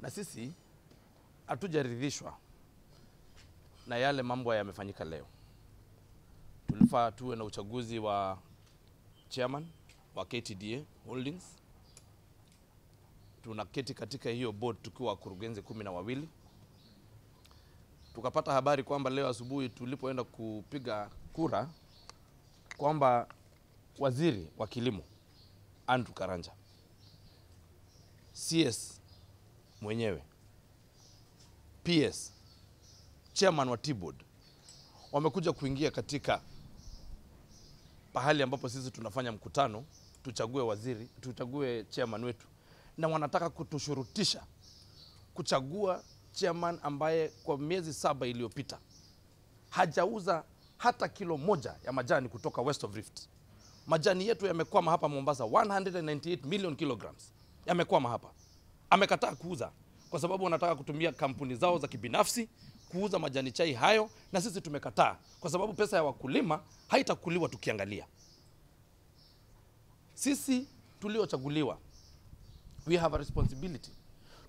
na sisi hatujaridhishwa na yale mambo yamefanyika leo. Tulifaa tuwe na uchaguzi wa chairman wa KTDA Holdings. Tunaketi katika hiyo board tukiwa wakurugenzi kumi na wawili. Tukapata habari kwamba leo asubuhi tulipoenda kupiga kura kwamba waziri wa kilimo Andrew Karanja CS mwenyewe, PS chairman wa T-board wamekuja kuingia katika pahali ambapo sisi tunafanya mkutano, tuchague waziri, tuchague chairman wetu, na wanataka kutushurutisha kuchagua chairman ambaye kwa miezi saba iliyopita hajauza hata kilo moja ya majani kutoka West of Rift. Majani yetu yamekwama hapa Mombasa, 198 million kilograms yamekwama hapa amekataa kuuza kwa sababu wanataka kutumia kampuni zao za kibinafsi kuuza majani chai hayo, na sisi tumekataa kwa sababu pesa ya wakulima haitakuliwa. Tukiangalia sisi tuliochaguliwa, we have a responsibility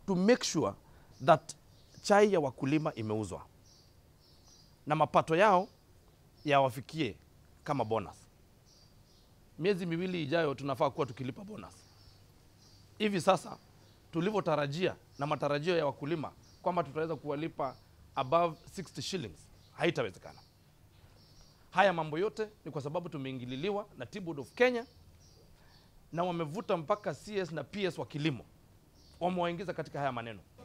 to make sure that chai ya wakulima imeuzwa na mapato yao yawafikie kama bonus. Miezi miwili ijayo tunafaa kuwa tukilipa bonus. Hivi sasa tulivyotarajia na matarajio ya wakulima kwamba tutaweza kuwalipa above 60 shillings, haitawezekana. Haya mambo yote ni kwa sababu tumeingililiwa na T-Board of Kenya na wamevuta mpaka CS na PS wa kilimo, wamewaingiza katika haya maneno.